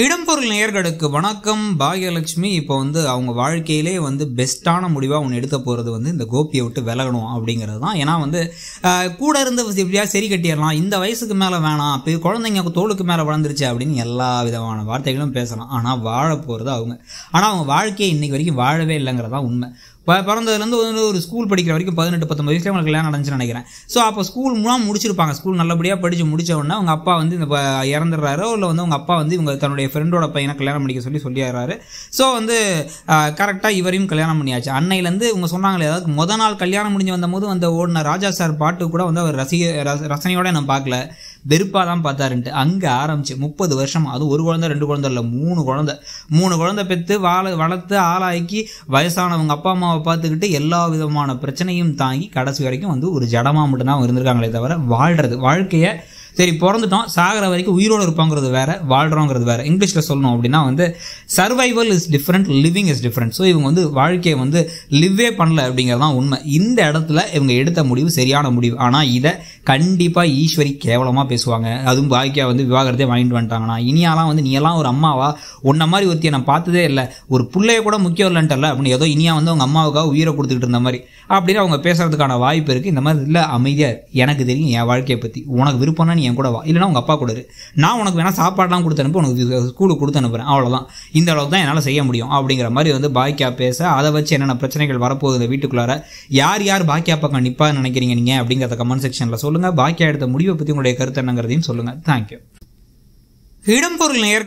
இடம்பொருள் நேர்களுக்கு வணக்கம் பாகியலட்சுமி இப்போ வந்து அவங்க வாழ்க்கையிலே வந்து பெஸ்ட்டான முடிவாக ஒன்று எடுக்க போகிறது வந்து இந்த கோபியை விட்டு விலகணும் அப்படிங்கிறது தான் ஏன்னா வந்து கூட இருந்து எப்படியா சரி கட்டிடலாம் இந்த வயசுக்கு மேலே வேணாம் அப்போ குழந்தைங்க தோளுக்கு மேலே வளர்ந்துருச்சு அப்படின்னு எல்லா விதமான வார்த்தைகளும் பேசலாம் ஆனால் வாழ போகிறது அவங்க ஆனால் அவங்க வாழ்க்கையை இன்றைக்கி வரைக்கும் வாழவே இல்லைங்கிறதான் உண்மை ப பிறந்ததுலேருந்து வந்து ஒரு ஸ்கூல் படிக்கிற வரைக்கும் பதினெட்டு பத்தொம்பது வயசுல அவங்களுக்கு கல்யாணம் நடந்துச்சு நினைக்கிறேன் ஸோ அப்போ ஸ்கூல் மூலம் முடிச்சிருப்பாங்க ஸ்கூல் நல்லபடியாக படித்து உடனே அவங்க அப்பா வந்து இந்த இறந்துடுறாரோ இல்லை வந்து அவங்க அப்பா வந்து இவங்க தன்னுடைய ஃப்ரெண்டோட பையனை கல்யாணம் பண்ணிக்க சொல்லி சொல்லிடுறாரு ஸோ வந்து கரெக்டாக இவரையும் கல்யாணம் பண்ணியாச்சு அன்னையிலேருந்து இவங்க சொன்னாங்களே அதாவது முத நாள் கல்யாணம் முடிஞ்சு வந்தபோது அந்த ஓடின ராஜா சார் பாட்டு கூட வந்து அவர் ரசிக ரசனையோடு நான் பார்க்கல வெறுப்பாக தான் பார்த்தாருன்ட்டு அங்கே ஆரம்பிச்சு முப்பது வருஷம் அது ஒரு குழந்தை ரெண்டு குழந்தை இல்லை மூணு குழந்தை மூணு குழந்தை பெற்று வாழ வளர்த்து ஆளாக்கி வயசானவங்க அப்பா அம்மா ஆத்மாவை பார்த்துக்கிட்டு எல்லா விதமான பிரச்சனையும் தாங்கி கடைசி வரைக்கும் வந்து ஒரு ஜடமாக மட்டும்தான் இருந்திருக்காங்களே தவிர வாழ்கிறது வாழ்க்கையை சரி பிறந்துட்டோம் சாகிற வரைக்கும் உயிரோடு இருப்பாங்கிறது வேறு வாழ்கிறோங்கிறது வேறு இங்கிலீஷில் சொல்லணும் அப்படின்னா வந்து survival is different living is different so இவங்க வந்து வாழ்க்கையை வந்து லிவ்வே பண்ணல அப்படிங்கிறது தான் உண்மை இந்த இடத்துல இவங்க எடுத்த முடிவு சரியான முடிவு ஆனால் இதை கண்டிப்பாக ஈஸ்வரி கேவலமாக பேசுவாங்க அதுவும் பாக்கியா வந்து விவாகரத்தை வாங்கிட்டு வந்துட்டாங்கன்னா இனியாலாம் வந்து நீ எல்லாம் ஒரு அம்மாவா உன்ன மாதிரி ஒருத்தியை நான் பார்த்ததே இல்லை ஒரு பிள்ளைய கூட முக்கியம் இல்லைன்ட்டல அப்படின்னு ஏதோ இனியா வந்து அவங்க அம்மாவுக்காக உயிரை கொடுத்துக்கிட்டு இருந்த மாதிரி அப்படின்னு அவங்க பேசுறதுக்கான வாய்ப்பு இருக்குது இந்த மாதிரி இல்லை அமைதியாக எனக்கு தெரியும் என் வாழ்க்கையை பற்றி உனக்கு விருப்பம்னா நீ என் கூட வா இல்லைனா உங்கள் அப்பா கூட நான் உனக்கு வேணால் சாப்பாடெலாம் கொடுத்து அனுப்பி உனக்கு ஸ்கூலுக்கு கொடுத்து அனுப்புகிறேன் அவ்வளோதான் இந்த அளவுக்கு தான் என்னால் செய்ய முடியும் அப்படிங்கிற மாதிரி வந்து பாக்கியா பேச அதை வச்சு என்னென்ன பிரச்சனைகள் வரப்போகுது வீட்டுக்குள்ளார யார் யார் பாக்கியா பக்கம் நிற்பான்னு நினைக்கிறீங்க நீங்கள் அப்படிங்கிறத கமெண்ட் செக்ஷனில் சொல்லி சொல்லுங்கள் பாக்கியா எடுத்த முடிவை பற்றி உங்களுடைய கருத்து என்னங்கிறதையும் சொல்லுங்கள் தேங்க்யூ இடம்பொருள் நேர்